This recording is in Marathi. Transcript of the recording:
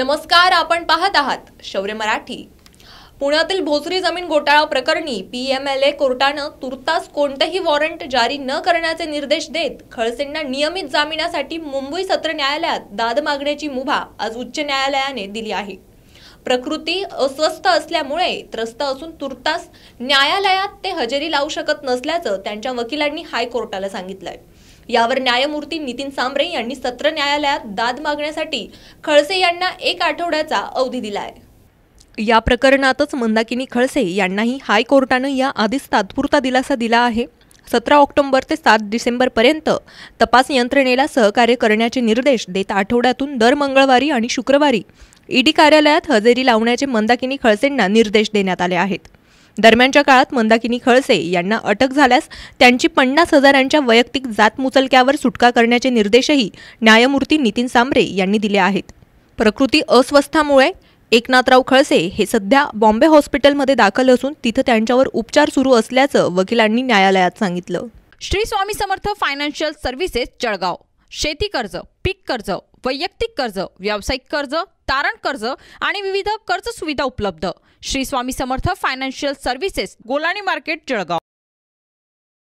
नमस्कार आपण पाहत आहात शौर्य मराठी पुण्यातील भोसरी जमीन घोटाळा प्रकरणी पी एम एल ए कोर्टानं तुर्तास कोणतंही वॉरंट जारी न करण्याचे निर्देश देत खळसेंना नियमित जामिनासाठी मुंबई सत्र न्यायालयात दाद मागण्याची मुभा आज उच्च न्यायालयाने दिली आहे प्रकृती अस्वस्थ असल्यामुळे त्रस्त असून तुर्तास न्यायालयात ते हजेरी लावू शकत नसल्याचं त्यांच्या वकिलांनी हायकोर्टाला सांगितलंय यावर न्यायमूर्ती नितीन सांबरे यांनी सत्र न्यायालयात दाद मागण्यासाठी खळसे यांना एक आठवड्याचा अवधी दिलाय या प्रकरणातच मंदाकिनी खळसे यांनाही हायकोर्टानं या आधीच तात्पुरता दिलासा दिला आहे सतरा ऑक्टोबर ते सात डिसेंबरपर्यंत तपास यंत्रणेला सहकार्य करण्याचे निर्देश देत आठवड्यातून दर मंगळवारी आणि शुक्रवारी ईडी कार्यालयात हजेरी लावण्याचे मंदाकिनी खळसेंना निर्देश देण्यात आले आहेत दरम्यानच्या काळात मंदाकिनी खळसे यांना अटक झाल्यास त्यांची पन्नास हजारांच्या वैयक्तिक जातमुचलक्यावर सुटका करण्याचे निर्देशही न्यायमूर्ती नितीन सांबरे यांनी दिले आहेत प्रकृती अस्वस्थामुळे एकनाथराव खळसे हे सध्या बॉम्बे हॉस्पिटलमध्ये दाखल असून तिथं त्यांच्यावर उपचार सुरू असल्याचं वकिलांनी न्यायालयात सांगितलं श्री स्वामी समर्थ फायनान्शियल सर्व्हिसेस जळगाव शेती कर्ज पीक कर्ज वैयक्तिक कर्ज व्यावसायिक कर्ज तारण कर्ज आणि विविध कर्ज सुविधा उपलब्ध Shri Swami Samarth financial services Golani market Jalgaon